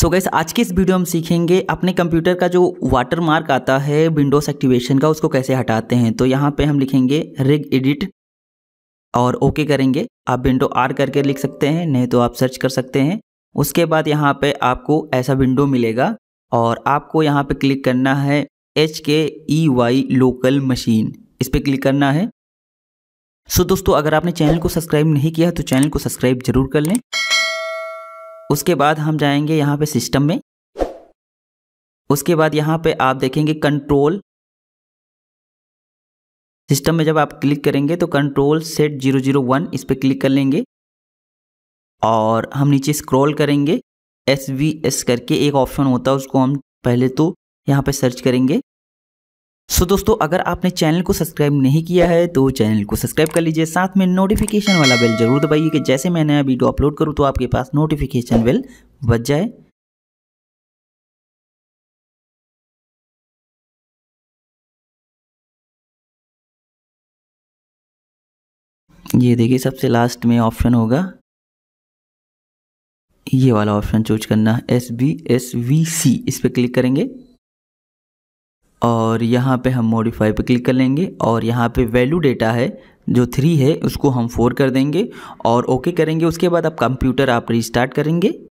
सो so gas आज की इस वीडियो हम सीखेंगे अपने कंप्यूटर का जो वाटर मार्क आता है विंडोज एक्टिवेशन का उसको कैसे हटाते हैं तो यहाँ पे हम लिखेंगे रिग एडिट और ओके करेंगे आप विंडो आर करके लिख सकते हैं नहीं तो आप सर्च कर सकते हैं उसके बाद यहाँ पे आपको ऐसा विंडो मिलेगा और आपको यहाँ पे क्लिक करना है एच के ई वाई लोकल मशीन इस पर क्लिक करना है सो so दोस्तों अगर आपने चैनल को सब्सक्राइब नहीं किया तो चैनल को सब्सक्राइब जरूर कर लें उसके बाद हम जाएंगे यहाँ पे सिस्टम में उसके बाद यहाँ पे आप देखेंगे कंट्रोल सिस्टम में जब आप क्लिक करेंगे तो control set zero zero one इस पर क्लिक कर लेंगे और हम नीचे स्क्रॉल करेंगे एस वी एस करके एक ऑप्शन होता है उसको हम पहले तो यहाँ पे सर्च करेंगे सो दोस्तों अगर आपने चैनल को सब्सक्राइब नहीं किया है तो चैनल को सब्सक्राइब कर लीजिए साथ में नोटिफिकेशन वाला बेल जरूर दबाइए कि जैसे मैं नया वीडियो अपलोड करूँ तो आपके पास नोटिफिकेशन बेल बच जाए ये देखिए सबसे लास्ट में ऑप्शन होगा ये वाला ऑप्शन चूज करना S B S V C इस पर क्लिक करेंगे और यहाँ पे हम मॉडिफाई पे क्लिक कर लेंगे और यहाँ पे वैल्यू डेटा है जो थ्री है उसको हम फोर कर देंगे और ओके करेंगे उसके बाद आप कंप्यूटर आप रिस्टार्ट करेंगे